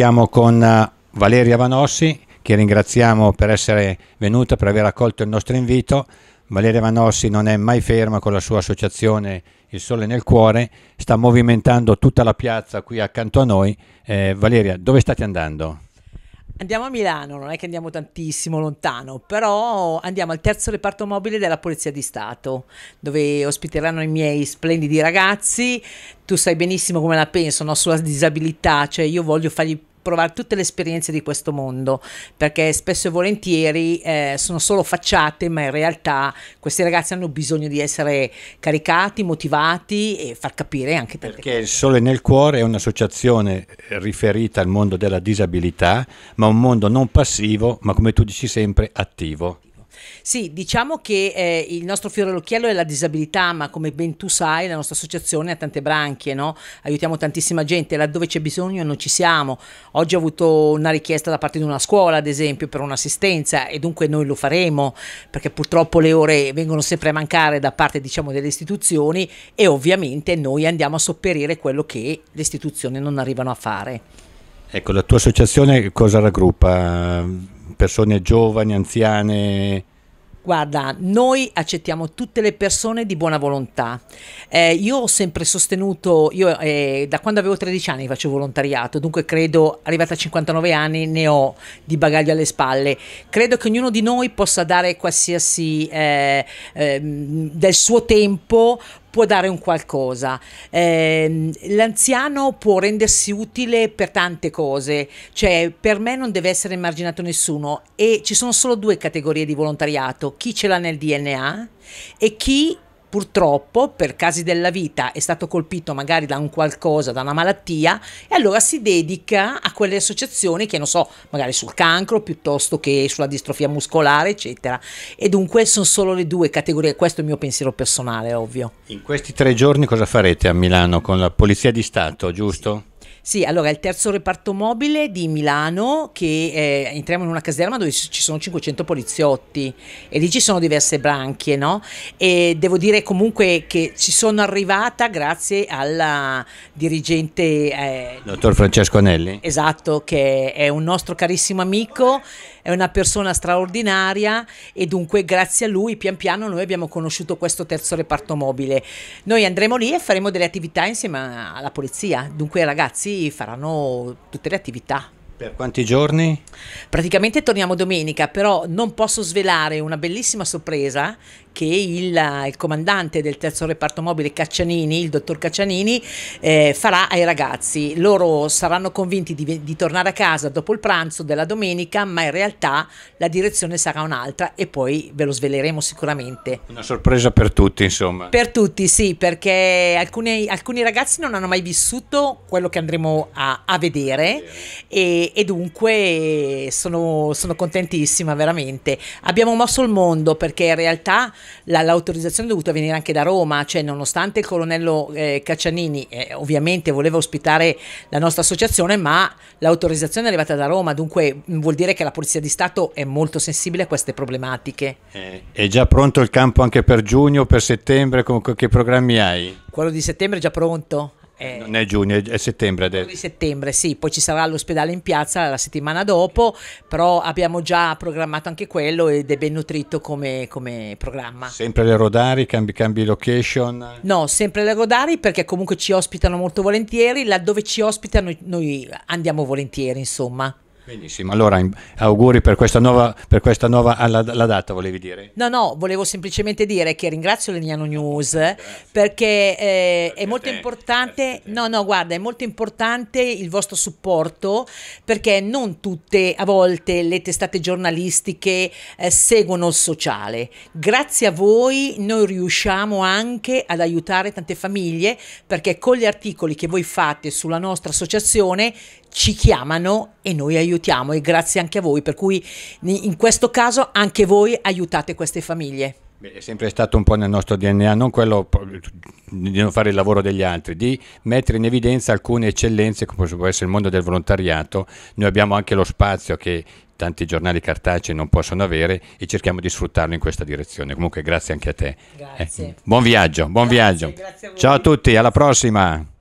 siamo con eh, Valeria Vanossi, che ringraziamo per essere venuta, per aver accolto il nostro invito. Valeria Vanossi non è mai ferma con la sua associazione Il Sole nel Cuore, sta movimentando tutta la piazza qui accanto a noi. Eh, Valeria, dove state andando? Andiamo a Milano, non è che andiamo tantissimo lontano, però andiamo al terzo reparto mobile della Polizia di Stato, dove ospiteranno i miei splendidi ragazzi. Tu sai benissimo come la penso no? sulla disabilità, cioè io voglio fargli provare tutte le esperienze di questo mondo, perché spesso e volentieri eh, sono solo facciate, ma in realtà questi ragazzi hanno bisogno di essere caricati, motivati e far capire anche perché. Perché il Sole nel Cuore è un'associazione riferita al mondo della disabilità, ma un mondo non passivo, ma come tu dici sempre attivo. Sì, diciamo che eh, il nostro fiore all'occhiello è la disabilità, ma come ben tu sai, la nostra associazione ha tante branche, no? aiutiamo tantissima gente, laddove c'è bisogno non ci siamo. Oggi ho avuto una richiesta da parte di una scuola, ad esempio, per un'assistenza e dunque noi lo faremo, perché purtroppo le ore vengono sempre a mancare da parte diciamo, delle istituzioni e ovviamente noi andiamo a sopperire quello che le istituzioni non arrivano a fare. Ecco, la tua associazione cosa raggruppa? Persone giovani, anziane? Guarda, noi accettiamo tutte le persone di buona volontà. Eh, io ho sempre sostenuto, io eh, da quando avevo 13 anni faccio volontariato, dunque credo, arrivata a 59 anni, ne ho di bagaglio alle spalle. Credo che ognuno di noi possa dare qualsiasi eh, ehm, del suo tempo può dare un qualcosa. Eh, l'anziano può rendersi utile per tante cose, cioè per me non deve essere emarginato nessuno e ci sono solo due categorie di volontariato, chi ce l'ha nel DNA e chi purtroppo per casi della vita è stato colpito magari da un qualcosa, da una malattia e allora si dedica a quelle associazioni che non so, magari sul cancro piuttosto che sulla distrofia muscolare, eccetera. E dunque sono solo le due categorie, questo è il mio pensiero personale, ovvio. In questi tre giorni cosa farete a Milano con la Polizia di Stato, giusto? Sì. Sì, allora il terzo reparto mobile di Milano che eh, entriamo in una caserma dove ci sono 500 poliziotti e lì ci sono diverse branchie, no? E devo dire comunque che ci sono arrivata grazie alla dirigente... Eh, Dottor Francesco Anelli. Esatto, che è un nostro carissimo amico, è una persona straordinaria e dunque grazie a lui pian piano noi abbiamo conosciuto questo terzo reparto mobile. Noi andremo lì e faremo delle attività insieme alla polizia, dunque ragazzi faranno tutte le attività. Per quanti giorni? Praticamente torniamo domenica, però non posso svelare una bellissima sorpresa che il, il, comandante del terzo reparto mobile Caccianini, il dottor Caccianini, eh, farà ai ragazzi. Loro saranno convinti di, di tornare a casa dopo il pranzo della domenica, ma in realtà la direzione sarà un'altra e poi ve lo sveleremo sicuramente. Una sorpresa per tutti, insomma. Per tutti, sì, perché alcuni, alcuni ragazzi non hanno mai vissuto quello che andremo a, a vedere e, e dunque sono, sono contentissima veramente. Abbiamo mosso il mondo perché in realtà la, l'autorizzazione è dovuta venire anche da Roma, cioè nonostante il colonnello eh, Caccianini eh, ovviamente voleva ospitare la nostra associazione, ma l'autorizzazione è arrivata da Roma, dunque vuol dire che la Polizia di Stato è molto sensibile a queste problematiche. Eh, è già pronto il campo anche per giugno, per settembre, con, che programmi hai? Quello di settembre è già pronto. Eh, eh, non è giugno, è settembre. Adesso. settembre, sì, poi ci sarà l'ospedale in piazza la settimana dopo, però abbiamo già programmato anche quello ed è ben nutrito come, come programma. Sempre le Rodari, cambi, cambi location? No, sempre le Rodari perché comunque ci ospitano molto volentieri, laddove ci ospitano noi andiamo volentieri, insomma. Benissimo, allora auguri per questa nuova, per questa nuova alla, ah, alla data, volevi dire? No, no, volevo semplicemente dire che ringrazio Legnano News eh, Grazie. perché eh, è molto importante, no, no, guarda, è molto importante il vostro supporto perché non tutte a volte le testate giornalistiche eh, seguono il sociale. Grazie a voi noi riusciamo anche ad aiutare tante famiglie perché con gli articoli che voi fate sulla nostra associazione ci chiamano e noi aiutiamo e grazie anche a voi, per cui in questo caso anche voi aiutate queste famiglie. Beh, è sempre stato un po' nel nostro DNA, non quello di non fare il lavoro degli altri, di mettere in evidenza alcune eccellenze come può essere il mondo del volontariato. Noi abbiamo anche lo spazio che tanti giornali cartacei non possono avere e cerchiamo di sfruttarlo in questa direzione. Comunque grazie anche a te. Grazie. Eh, buon viaggio, buon grazie, viaggio. Grazie a Ciao a tutti, alla prossima.